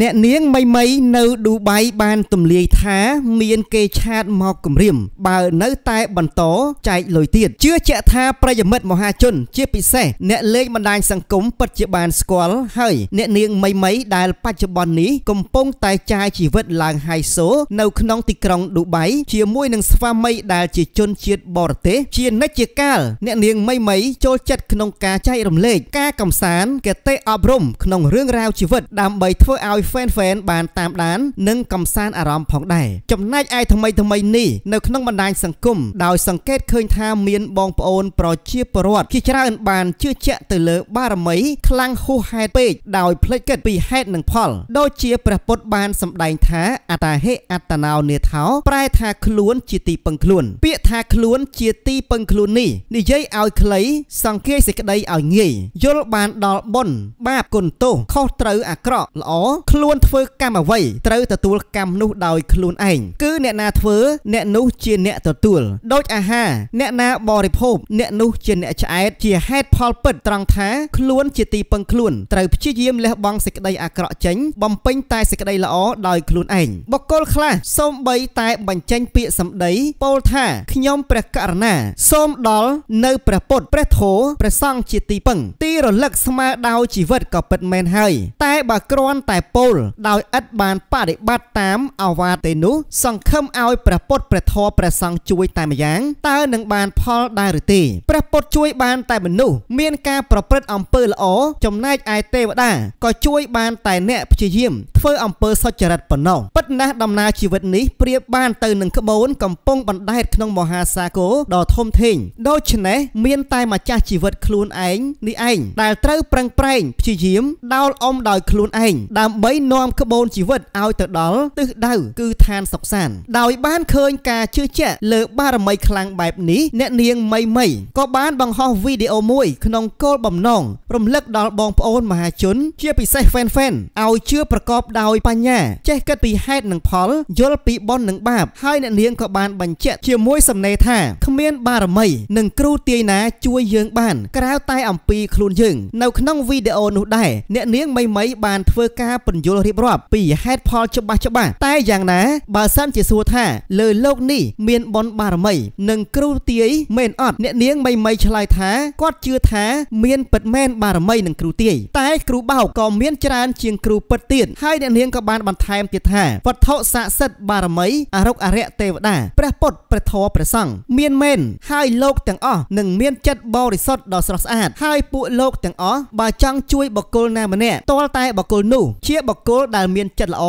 អ្នកនាងមីមីនៅឌូបៃបានទម្លាយថាមានគេឆាតមកគំរាម បើនៅតែបន្តចែកលុយទៀតជឿជាក់ថាប្រិយមិត្តមហាជនជាពិសេសអ្នកលេងបណ្ដាញសង្គមពិតជាបានស្គាល់ហើយអ្នកនាងមីមីដែលបច្ចុប្បន្ននេះកំពុងតែចាយជីវិតឡើងហៃសូនៅក្នុងទីក្រុងឌូបៃជាមួយនឹងស្វាមីដែលជាជនជាតិបរទេសជានិច្ចជាកាល អ្នកនាងមីមីចូលចិត្តក្នុងការចែករំលែកការកំសាន្តគតិអប់រំក្នុងរឿងរ៉ាវជីវិតដើម្បីធ្វើឲ្យឲ្យ fan fan បានតាមដាននិងកំសាន្តអារម្មណ៍ផងដែរចំណែកឯថ្មីថ្មីនេះនៅក្នុងបណ្ដាញសង្គមដោយសង្កេតឃើញថាមានបងប្អូនប្រជាពលរដ្ឋជាច្រើនបានជឿជាក់ទៅលើបារមីខ្លាំងហួសហេតុពេកដោយភ្លេចគិតពីហេតុនិងផលដូចជាព្រះពុទ្ធបានសម្ដែងថាអតាហេអត្តណោនេថោប្រែថាខ្លួនជាទីពឹងខ្លួនពាក្យថាខ្លួនជាទីពឹងខ្លួននេះនិយាយឲ្យខ្លីសង្កេតសេចក្តីឲ្យងាយយល់បានដល់បុណ្យបាបគុណទោសខុសត្រូវអាក្រក់ល្អខ្លួនធ្វើកម្មអ្វីត្រូវទទួលកម្មនោះដោយខ្លួនឯងគឺអ្នកណាធ្វើអ្នកនោះជាអ្នកទទួលដូចអាហារអ្នកណាបរិភោគអ្នកនោះជាអ្នកឆ្អែតជាហេតុផលពិតត្រង់ថាខ្លួនជាទីពឹងខ្លួនត្រូវព្យាយាមលះបង់សេចក្តីអាក្រក់ចេញបំពេញតែសេចក្តីល្អដោយខ្លួនឯងបុគ្គលខ្លះសូម្បីតែបញ្ចេញពាក្យសម្ដីពោលថាខ្ញុំព្រះករណាសូមដល់នៅព្រះពុទ្ធព្រះធម៌ព្រះសង្ឃជាទីពឹង ទីរលឹកស្មើដោយជីវិតក៏ពិតមែនហើយតែបើគ្រាន់តែពលដោយឥតបានបដិបត្តិតាមអវាទេនោះសង្ឃឹមឲ្យព្រះពុទ្ធព្រះធម៌ព្រះសង្ឃជួយតែម្យ៉ាងតើនឹងបានផលដែរឬទេព្រះពុទ្ធជួយ បានតែមនុស្សមានការប្រព្រឹត្តអំពើល្អចំណែកឯទេវតាក៏ជួយ បាន តែអ្នកព្យាយាមធ្វើអំពើសុចរិតប៉ុណ្ណោះពិតណាស់ដំណើរជីវិតនេះប្រៀបបានទៅនឹងក្បូនកំពុងបណ្ដែតក្នុងមហាសាគរដ៏ធំធេងដូច្នេះមានតែម្ចាស់ជីវិតខ្លួនឯងនេះឯងដែលត្រូវប្រឹងប្រែងព្យាយាមដោលអមដោយខ្លួនឯងដើម្បីដើម្បីនាំក្បូនជីវិតឲ្យទៅដល់ទិសដៅគឺឋានសុខសាន្តដោយបានឃើញការជឿជាក់លើ បារមីខ្លាំងបែបនេះអ្នកនាងមីមីក៏បានបង្ហោះវីដេអូមួយ ក្នុងគោលបំណងរំលឹកដល់បងប្អូន មហាជន ជាពិសេស fan fan ឲ្យជឿប្រកបដោយបញ្ញាចេះគិតពីហេតុនិងផលយល់ពីបុណ្យនិងបាបហើយអ្នកនាងក៏បានបញ្ជាក់ជាមួយសំណេរថាគ្មានបារមី និងគ្រូទាយណា ជួយយើង បានក្រៅតែ អំពីខ្លួនយើងនៅក្នុងវីដេអូនោះដែរអ្នកនាងមីមីបានធ្វើការបញ្យលរៀបរាប់ពីហេតុផលច្បាស់ច្បាស់តែយ៉ាងណាបើសិនជាសួរថាលើលោកនេះមានបនបារមីនិងគ្រូទាយមែនអត់អ្នកនាងមីមីឆ្លើយថាគាត់ជឿថាមានពិតមែនបារមីនិងគ្រូទាយតែគ្រូបោកក៏មានច្រើនជាងគ្រូពិតទៀតហើយអ្នកនាងក៏បានបន្ថែមទៀតថាវត្ថុស័ក្តិសិទ្ធិបារមីអរុកអរិយទេវតាព្រះពុទ្ធព្រះធម៌ព្រះសង្ឃមានមែនហើយលោកទាំងអស់នឹងមានចិត្តបរិសុទ្ធដ៏ស្រស់ស្អាតហើយពួកលោកទាំងអស់បើចង់ជួយបកគលណាម្នាក់តលតែបកគលនោះជាបុគ្គលដែលមានចិត្តល្អ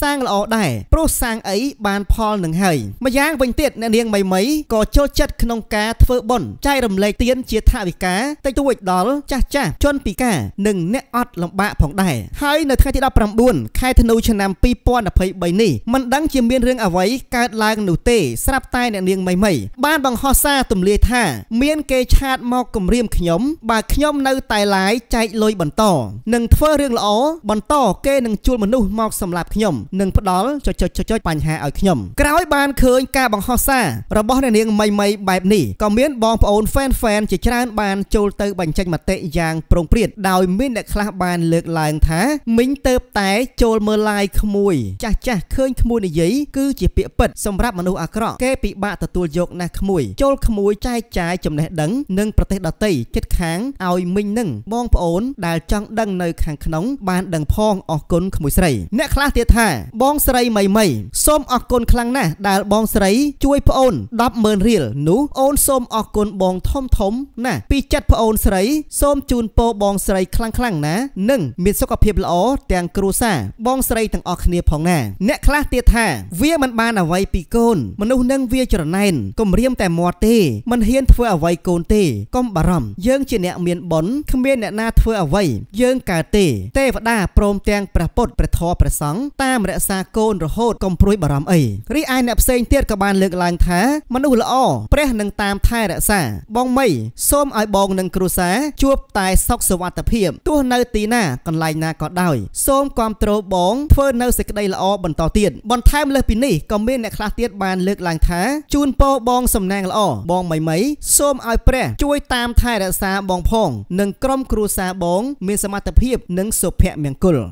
សាងល្អដែរព្រោះសាងអីបានផលនឹងហើយម្យ៉ាងវិញទៀតអ្នកនាងមីមីក៏ចូលចិត្តក្នុងការធ្វើបុណ្យចែករំលែកទានជាថវិកាតិចតួចដល់ចាស់ចាស់ជនពិការនិងអ្នកអត់លំបាកផងដែរហើយនៅថ្ងៃទី19ខែធ្នូឆ្នាំ2023នេះមិនដឹងជាមានរឿងអ្វីកើតឡើងនោះទេស្រាប់តែអ្នកនាងមីមីបានបង្ហោះសារទម្លាយថាមានគេឆាតមកគំរាមខ្ញុំបើខ្ញុំនៅតែឡាយចែកលុយបន្តនឹងធ្វើរឿងល្អបន្តគេនឹងជួលមនុស្សមកសម្លាប់ខ្ញុំនិងផ្ដាល់ចុចចុចចុចចុចបញ្ហាឲ្យខ្ញុំក្រោយបានឃើញការបង្ហោះសាររបស់អ្នកនាងមីមីបែបនេះក៏មានបងប្អូន fan fan ជាច្រើនបានចូលទៅបញ្ចេញមតិយ៉ាងប្រុងព្រាតដោយមានអ្នកខ្លះបាន លើកឡើងថាមីងទៅតែចូលមើល live ក្មួយ ចាស់ចាស់ឃើញក្មួយនិយាយគឺជាពាក្យពិតសម្រាប់មនុស្សអាក្រក់គេពិបាកទទួលយកណាស់ក្មួយចូលក្មួយចែកចាយចំណេះដឹងនិងប្រទេសដទៃចិត្តខាងឲ្យមីងនឹងបងប្អូនដែលចង់ដឹងនៅ ខាងក្នុងបានដឹងផងអស់អរគុណក្មួយស្រី អ្នកខ្លះទៀតថា បងស្រីមីមីសូមអរគុណខ្លាំងណាស់ដែលបងស្រី ជួយប្អូន100000រៀលនោះអូនសូមអរគុណបងធំធំ ណាស់ពីចិត្តប្អូនស្រីសូមជូនពរបងស្រីខ្លាំងខ្លាំងណា និងមានសុខភាពល្អទាំងគ្រួសារបងស្រីទាំងអស់គ្នា ផងណាអ្នកខ្លះទៀតថាវាមិនបានអ្វីពីកូន មនុស្សនឹងវាច្រណែនគំរាមតែមាត់ទេមិនហ៊ានធ្វើអ្វីកូនទេកុំបារម្ភយើងជាអ្នកមានបុណ្យគ្មានអ្នកណាធ្វើអ្វីយើងកើតទេទេវតាព្រមទាំងព្រះពុទ្ធព្រះធម៌ព្រះសង្ឃតាមរក្សាគោលរហូតកុំព្រួយបារម្ភអីរីឯអ្នកផ្សេងទៀតក៏បានលើកឡើងថាមនុស្សល្អព្រះនឹងតាមថែរក្សា បងមី សូមឲ្យបងនិងគ្រួសារជួបតែសុខសុវត្ថិភាពទោះនៅទីណាកន្លែងណាក៏ដោយ សូមគ្រប់គ្រងបងធ្វើនៅសេចក្តីល្អបន្តទៀតបន្ថែមលើសពីនេះក៏មានអ្នកខ្លះទៀតបានលើកឡើងថាជូនពរបងសំណាងល្អបងមីមីសូមឲ្យព្រះជួយតាមថែរក្សាបងផង និងក្រុមគ្រួសារបងមានសមត្ថភាពនិងសុភមង្គល